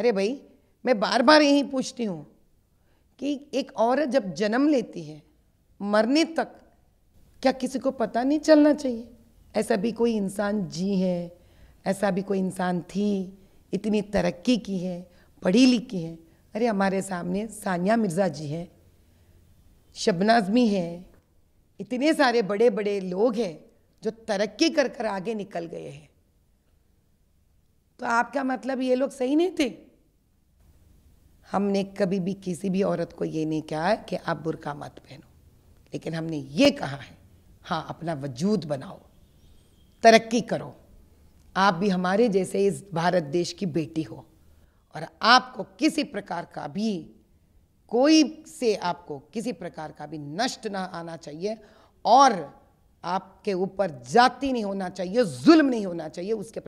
अरे भाई मैं बार बार यही पूछती हूँ कि एक औरत जब जन्म लेती है मरने तक क्या किसी को पता नहीं चलना चाहिए ऐसा भी कोई इंसान जी है ऐसा भी कोई इंसान थी इतनी तरक्की की है पढ़ी लिखी है अरे हमारे सामने सानिया मिर्ज़ा जी हैं शबनाजमी है इतने सारे बड़े बड़े लोग हैं जो तरक्की कर कर आगे निकल गए हैं तो आपका मतलब ये लोग सही नहीं थे हमने कभी भी किसी भी औरत को ये नहीं कहा है कि आप बुरका मत पहनो लेकिन हमने ये कहा है हाँ अपना वजूद बनाओ तरक्की करो आप भी हमारे जैसे इस भारत देश की बेटी हो और आपको किसी प्रकार का भी कोई से आपको किसी प्रकार का भी नष्ट ना आना चाहिए और आपके ऊपर जाति नहीं होना चाहिए जुल्म नहीं होना चाहिए उसके